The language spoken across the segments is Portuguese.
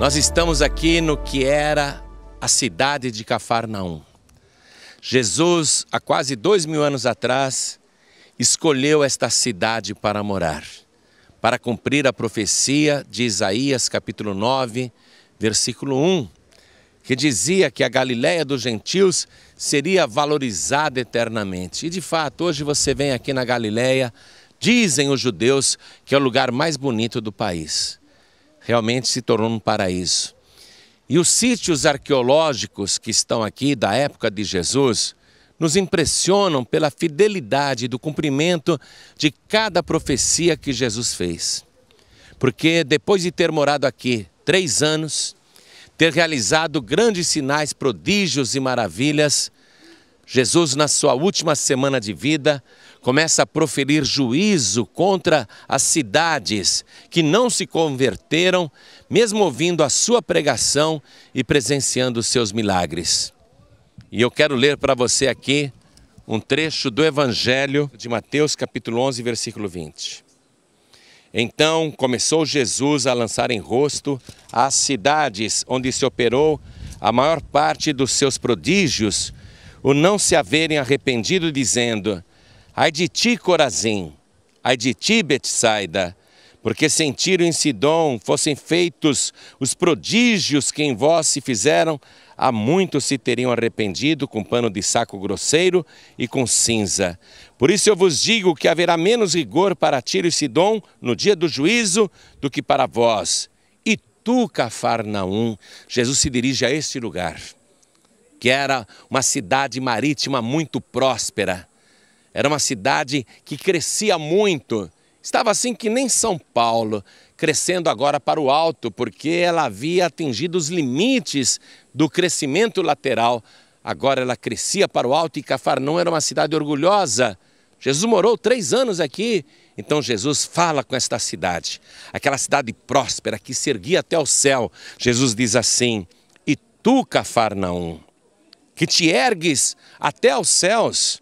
Nós estamos aqui no que era a cidade de Cafarnaum. Jesus, há quase dois mil anos atrás, escolheu esta cidade para morar, para cumprir a profecia de Isaías capítulo 9, versículo 1, que dizia que a Galileia dos gentios seria valorizada eternamente. E de fato, hoje você vem aqui na Galileia, dizem os judeus que é o lugar mais bonito do país realmente se tornou um paraíso. E os sítios arqueológicos que estão aqui da época de Jesus nos impressionam pela fidelidade do cumprimento de cada profecia que Jesus fez. Porque depois de ter morado aqui três anos, ter realizado grandes sinais, prodígios e maravilhas, Jesus, na sua última semana de vida, começa a proferir juízo contra as cidades que não se converteram, mesmo ouvindo a sua pregação e presenciando os seus milagres. E eu quero ler para você aqui um trecho do Evangelho de Mateus, capítulo 11, versículo 20. Então começou Jesus a lançar em rosto as cidades onde se operou a maior parte dos seus prodígios o não se haverem arrependido, dizendo: Ai de ti, Corazim, ai de ti, Betsaida, porque sentiram em Sidom fossem feitos os prodígios que em vós se fizeram, há muito se teriam arrependido com pano de saco grosseiro e com cinza. Por isso eu vos digo que haverá menos rigor para Tiro e Sidom no dia do juízo do que para vós. E tu, Cafarnaum, Jesus se dirige a este lugar que era uma cidade marítima muito próspera. Era uma cidade que crescia muito. Estava assim que nem São Paulo, crescendo agora para o alto, porque ela havia atingido os limites do crescimento lateral. Agora ela crescia para o alto e Cafarnaum era uma cidade orgulhosa. Jesus morou três anos aqui, então Jesus fala com esta cidade, aquela cidade próspera que se erguia até o céu. Jesus diz assim: E tu, Cafarnaum, que te ergues até aos céus,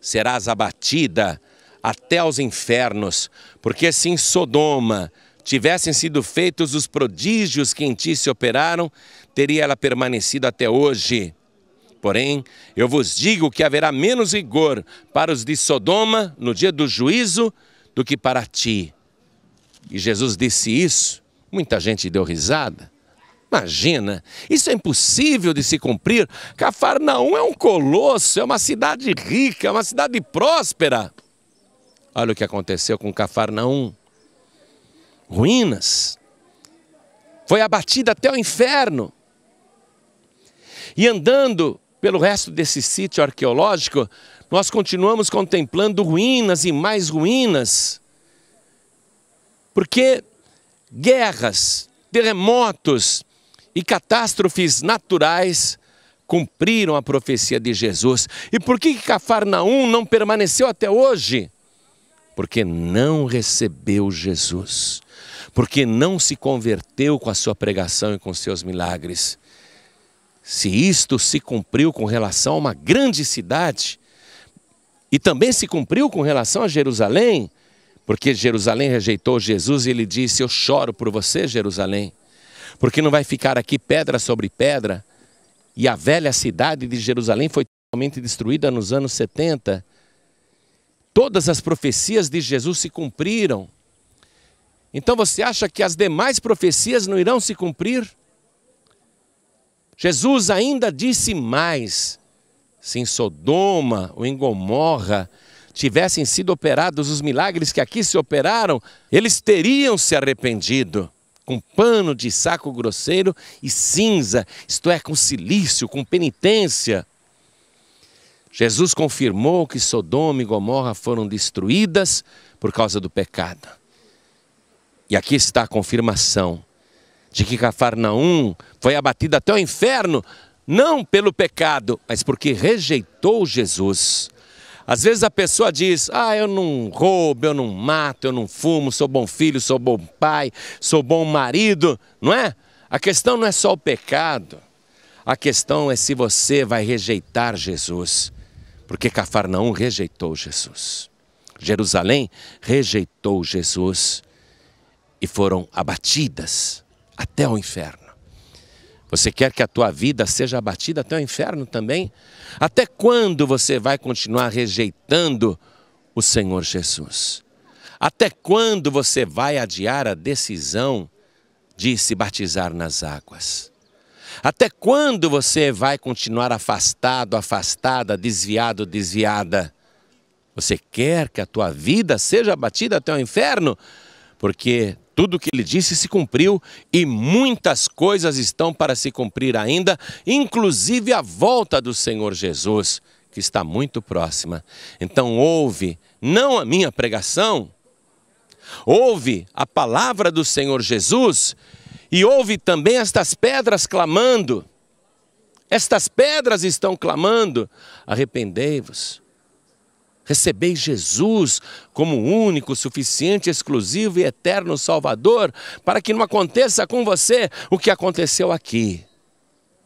serás abatida até aos infernos, porque se em Sodoma tivessem sido feitos os prodígios que em ti se operaram, teria ela permanecido até hoje. Porém, eu vos digo que haverá menos rigor para os de Sodoma no dia do juízo do que para ti. E Jesus disse isso, muita gente deu risada. Imagina, isso é impossível de se cumprir. Cafarnaum é um colosso, é uma cidade rica, é uma cidade próspera. Olha o que aconteceu com Cafarnaum. Ruínas. Foi abatida até o inferno. E andando pelo resto desse sítio arqueológico, nós continuamos contemplando ruínas e mais ruínas. Porque guerras, terremotos, e catástrofes naturais cumpriram a profecia de Jesus. E por que Cafarnaum não permaneceu até hoje? Porque não recebeu Jesus, porque não se converteu com a sua pregação e com seus milagres. Se isto se cumpriu com relação a uma grande cidade, e também se cumpriu com relação a Jerusalém, porque Jerusalém rejeitou Jesus e ele disse: Eu choro por você, Jerusalém porque não vai ficar aqui pedra sobre pedra. E a velha cidade de Jerusalém foi totalmente destruída nos anos 70. Todas as profecias de Jesus se cumpriram. Então você acha que as demais profecias não irão se cumprir? Jesus ainda disse mais: se em Sodoma ou em Gomorra tivessem sido operados os milagres que aqui se operaram, eles teriam se arrependido com pano de saco grosseiro e cinza, isto é, com silício, com penitência. Jesus confirmou que Sodoma e Gomorra foram destruídas por causa do pecado. E aqui está a confirmação de que Cafarnaum foi abatido até o inferno, não pelo pecado, mas porque rejeitou Jesus. Às vezes a pessoa diz: Ah, eu não roubo, eu não mato, eu não fumo, sou bom filho, sou bom pai, sou bom marido, não é? A questão não é só o pecado, a questão é se você vai rejeitar Jesus, porque Cafarnaum rejeitou Jesus, Jerusalém rejeitou Jesus e foram abatidas até o inferno. Você quer que a tua vida seja abatida até o inferno também? Até quando você vai continuar rejeitando o Senhor Jesus? Até quando você vai adiar a decisão de se batizar nas águas? Até quando você vai continuar afastado, afastada, desviado, desviada? Você quer que a tua vida seja abatida até o inferno? Porque tudo o que ele disse se cumpriu e muitas coisas estão para se cumprir ainda, inclusive a volta do Senhor Jesus, que está muito próxima. Então, ouve não a minha pregação, ouve a palavra do Senhor Jesus e ouve também estas pedras clamando. Estas pedras estão clamando: arrependei-vos, Recebei Jesus como único, suficiente, exclusivo e eterno Salvador, para que não aconteça com você o que aconteceu aqui.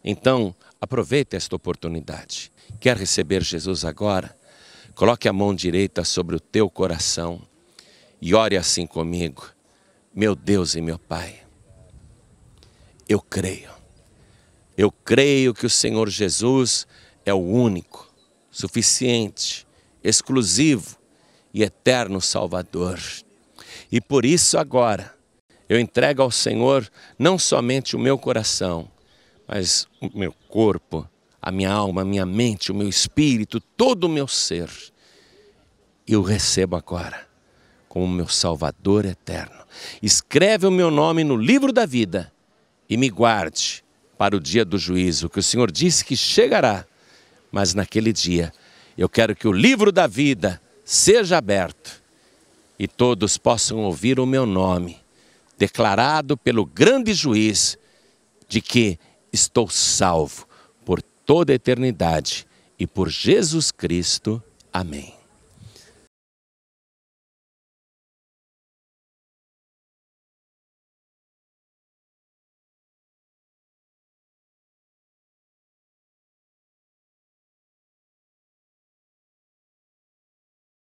Então, aproveite esta oportunidade. Quer receber Jesus agora? Coloque a mão direita sobre o teu coração e ore assim comigo. Meu Deus e meu Pai, eu creio. Eu creio que o Senhor Jesus é o único, suficiente, exclusivo e eterno Salvador. E por isso agora eu entrego ao Senhor não somente o meu coração, mas o meu corpo, a minha alma, a minha mente, o meu espírito, todo o meu ser. Eu recebo agora como meu Salvador eterno. Escreve o meu nome no livro da vida e me guarde para o dia do juízo, que o Senhor disse que chegará, mas naquele dia eu quero que o livro da vida seja aberto e todos possam ouvir o meu nome, declarado pelo grande juiz, de que estou salvo por toda a eternidade e por Jesus Cristo. Amém.